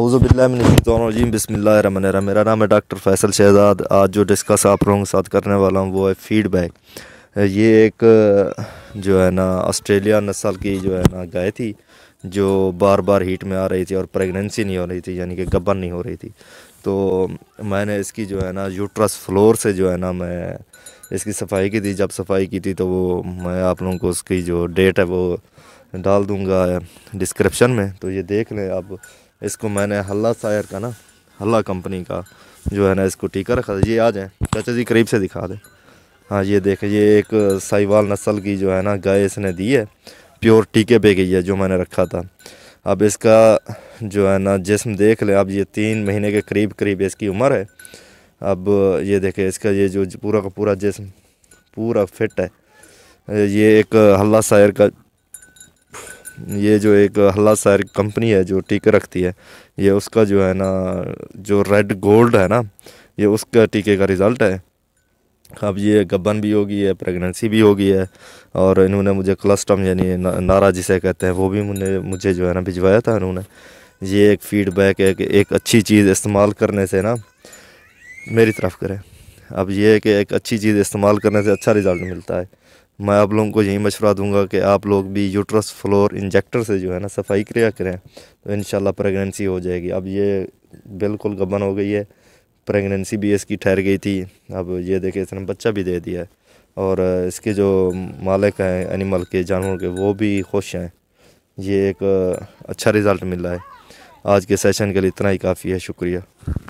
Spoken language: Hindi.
अवज़बिल्लाजीम बसमिल्ल मेरा नाम है डॉक्टर फैसल शहजाद आज जो डिस्कस आप लोगों के साथ करने वाला हूँ वो है फ़ीडबैक ये एक जो है ना ऑस्ट्रेलिया नस्ल की जो है ना गाय थी जो बार बार हीट में आ रही थी और प्रेगनेंसी नहीं हो रही थी यानी कि गबन नहीं हो रही थी तो मैंने इसकी जो है ना यूट्रस फ्लोर से जो है ना मैं इसकी सफाई की थी जब सफाई की थी तो वो मैं आप लोगों को उसकी जो डेट है वो डाल दूंगा डिस्क्रिप्शन में तो ये देख लें आप इसको मैंने हल्ला सायर का ना हल्ला कंपनी का जो है ना इसको टीका रखा था ये आ जाए चाचा जी करीब से दिखा दें हाँ ये देखें ये एक साहिवाल नस्ल की जो है ना गाय इसने दी है प्योर टीके पे गई है जो मैंने रखा था अब इसका जो है ना जिसम देख लें अब ये तीन महीने के करीब करीब इसकी उम्र है अब ये देखें इसका ये जो पूरा का पूरा जिसम पूरा फिट है ये एक हल्ला शायर का ये जो एक हल्ला सैर कंपनी है जो टीके रखती है ये उसका जो है ना जो रेड गोल्ड है ना ये उसका टीके का रिज़ल्ट है अब ये गबन भी होगी है प्रेगनेंसी भी होगी है और इन्होंने मुझे क्लस्टम यानी नारा जिसे कहते हैं वो भी मुझे मुझे जो है ना भिजवाया था इन्होंने ये एक फीडबैक है कि एक अच्छी चीज़ इस्तेमाल करने से ना मेरी तरफ करें अब ये है कि एक अच्छी चीज़ इस्तेमाल करने से अच्छा रिज़ल्ट मिलता है मैं आप लोगों को यही मशवरा दूंगा कि आप लोग भी यूट्रस फ्लोर इंजेक्टर से जो है ना सफाई क्रिया करें तो इन प्रेगनेंसी हो जाएगी अब ये बिल्कुल गबन हो गई है प्रेगनेंसी भी इसकी ठहर गई थी अब ये देखे इसने बच्चा भी दे दिया है और इसके जो मालिक हैं एनिमल के जानवर के वो भी खुश हैं ये एक अच्छा रिज़ल्ट मिला है आज के सेशन के लिए इतना ही काफ़ी है शुक्रिया